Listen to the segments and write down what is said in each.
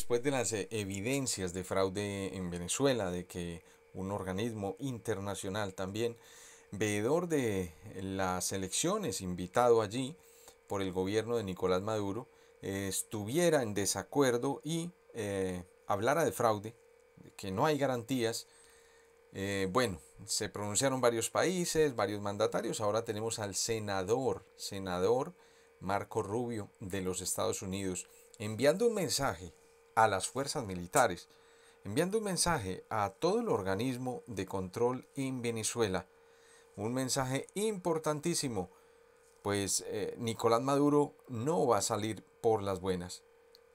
Después de las eh, evidencias de fraude en Venezuela, de que un organismo internacional también, veedor de las elecciones, invitado allí por el gobierno de Nicolás Maduro, estuviera en desacuerdo y eh, hablara de fraude, que no hay garantías. Eh, bueno, se pronunciaron varios países, varios mandatarios. Ahora tenemos al senador, senador Marco Rubio de los Estados Unidos, enviando un mensaje a las fuerzas militares, enviando un mensaje a todo el organismo de control en Venezuela. Un mensaje importantísimo, pues eh, Nicolás Maduro no va a salir por las buenas,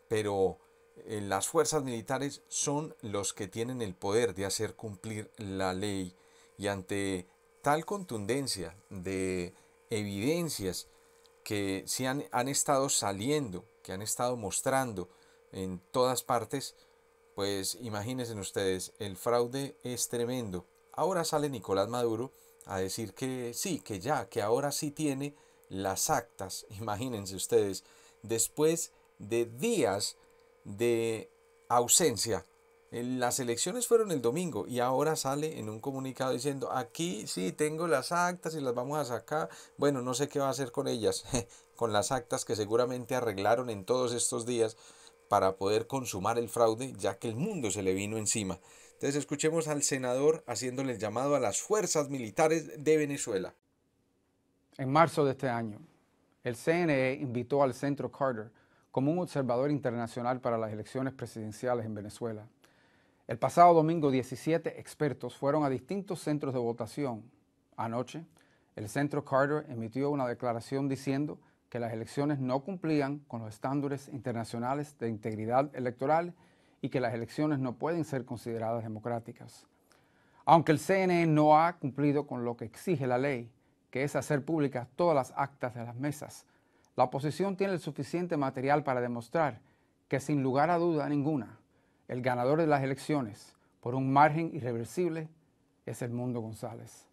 pero eh, las fuerzas militares son los que tienen el poder de hacer cumplir la ley y ante tal contundencia de evidencias que se han, han estado saliendo, que han estado mostrando, en todas partes, pues imagínense ustedes, el fraude es tremendo. Ahora sale Nicolás Maduro a decir que sí, que ya, que ahora sí tiene las actas, imagínense ustedes, después de días de ausencia. Las elecciones fueron el domingo y ahora sale en un comunicado diciendo, aquí sí tengo las actas y las vamos a sacar. Bueno, no sé qué va a hacer con ellas, con las actas que seguramente arreglaron en todos estos días para poder consumar el fraude, ya que el mundo se le vino encima. Entonces escuchemos al senador haciéndole llamado a las fuerzas militares de Venezuela. En marzo de este año, el CNE invitó al Centro Carter como un observador internacional para las elecciones presidenciales en Venezuela. El pasado domingo 17 expertos fueron a distintos centros de votación. Anoche, el Centro Carter emitió una declaración diciendo que las elecciones no cumplían con los estándares internacionales de integridad electoral y que las elecciones no pueden ser consideradas democráticas. Aunque el CNE no ha cumplido con lo que exige la ley, que es hacer públicas todas las actas de las mesas, la oposición tiene el suficiente material para demostrar que sin lugar a duda ninguna, el ganador de las elecciones, por un margen irreversible, es el mundo González.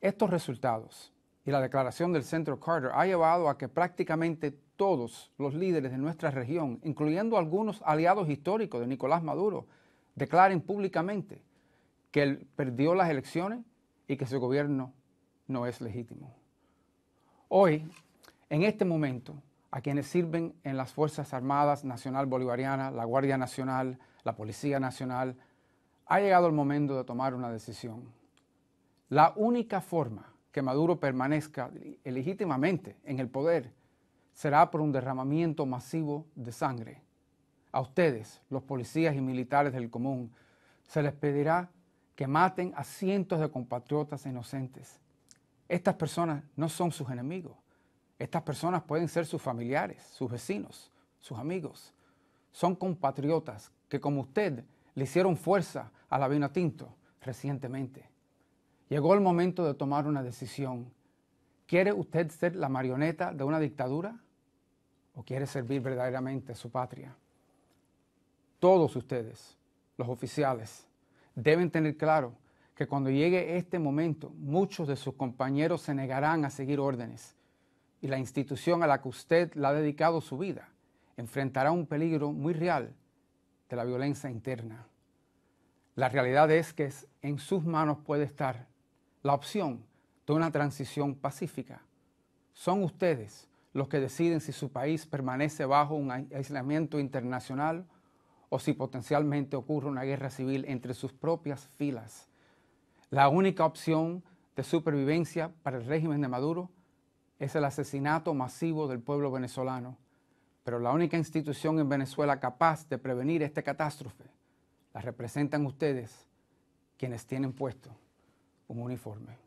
Estos resultados, y la declaración del Centro Carter ha llevado a que prácticamente todos los líderes de nuestra región, incluyendo algunos aliados históricos de Nicolás Maduro, declaren públicamente que él perdió las elecciones y que su gobierno no es legítimo. Hoy, en este momento, a quienes sirven en las Fuerzas Armadas Nacional Bolivariana, la Guardia Nacional, la Policía Nacional, ha llegado el momento de tomar una decisión. La única forma que Maduro permanezca legítimamente en el poder será por un derramamiento masivo de sangre. A ustedes, los policías y militares del común, se les pedirá que maten a cientos de compatriotas inocentes. Estas personas no son sus enemigos. Estas personas pueden ser sus familiares, sus vecinos, sus amigos. Son compatriotas que, como usted, le hicieron fuerza a la Vino Tinto recientemente. Llegó el momento de tomar una decisión. ¿Quiere usted ser la marioneta de una dictadura o quiere servir verdaderamente a su patria? Todos ustedes, los oficiales, deben tener claro que cuando llegue este momento, muchos de sus compañeros se negarán a seguir órdenes y la institución a la que usted le ha dedicado su vida enfrentará un peligro muy real de la violencia interna. La realidad es que en sus manos puede estar la opción de una transición pacífica. Son ustedes los que deciden si su país permanece bajo un aislamiento internacional o si potencialmente ocurre una guerra civil entre sus propias filas. La única opción de supervivencia para el régimen de Maduro es el asesinato masivo del pueblo venezolano. Pero la única institución en Venezuela capaz de prevenir esta catástrofe la representan ustedes, quienes tienen puesto. un uniforme.